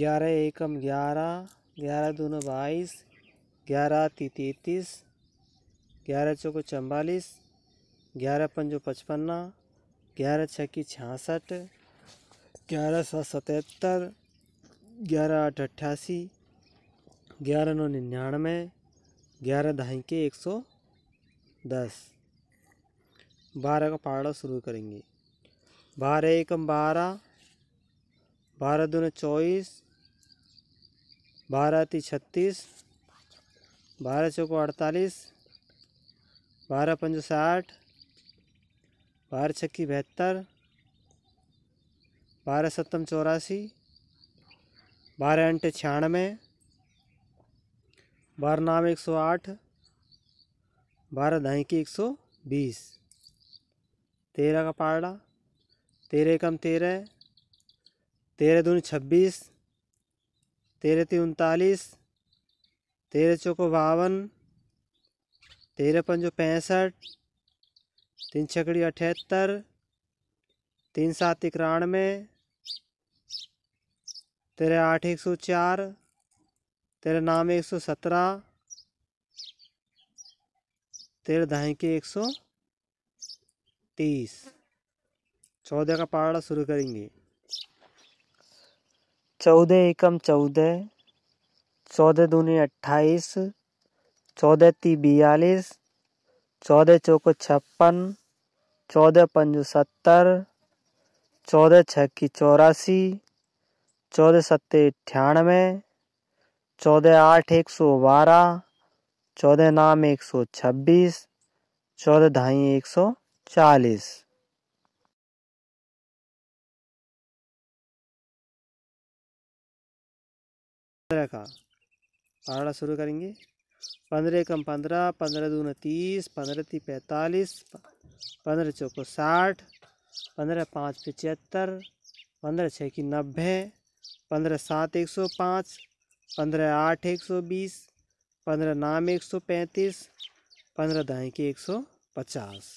ग्यारह एकम ग्यारह ग्यारह दोनों बाईस ग्यारह ती तैतीस ग्यारह चौको चम्बालीस ग्यारह पंजो पचपन्ना ग्यारह छक्की छियासठ ग्यारह सौ सतहत्तर ग्यारह आठ अट्ठासी ग्यारह नौ निन्यानवे ग्यारह दहाई के एक सौ दस बारह का पहाड़ा शुरू करेंगे बारह एकम बारह बारह दून चौबीस बारह ती छत्तीस बारह चौको अड़तालीस बारह पंजो साठ बारह छक्की बहत्तर बारह सत्तम चौरासी बारह अंटे छियानवे बारह नाम एक सौ आठ बारह ढाई की एक सौ बीस तेरह का पाड़ा तेरह कम तेरह तेरह दूनी छब्बीस तेरह तीन उनतालीस तेरह चौको बावन तेरह पंजो पैंसठ तीन छकड़ी अठहत्तर तीन सात इक्यानवे तेरह आठ एक सौ चार तेरह नाम एक सौ सत्रह तेरह दहें के एक सौ तीस चौदह का पहाड़ा शुरू करेंगे चौदह एकम चौदह चौदह दूनी अट्ठाईस चौदह ती बयालीस चौदह चौको छप्पन चौदह पंजो सत्तर चौदह छक्की चौरासी चौदह सत्ते अट्ठानवे चौदह आठ एक सौ बारह चौदह नाम एक सौ छब्बीस चौदह ढाई एक सौ चालीस पंद्रह का पारा शुरू करेंगे पंद्रह कम पंद्रह पंद्रह दून तीस पंद्रह ती पैंतालीस पंद्रह चौको साठ पंद्रह पाँच पचहत्तर पंद्रह छः की नब्बे पंद्रह सात एक सौ पाँच पंद्रह आठ एक सौ बीस पंद्रह नाम एक सौ पैंतीस पंद्रह दाएँ की एक सौ पचास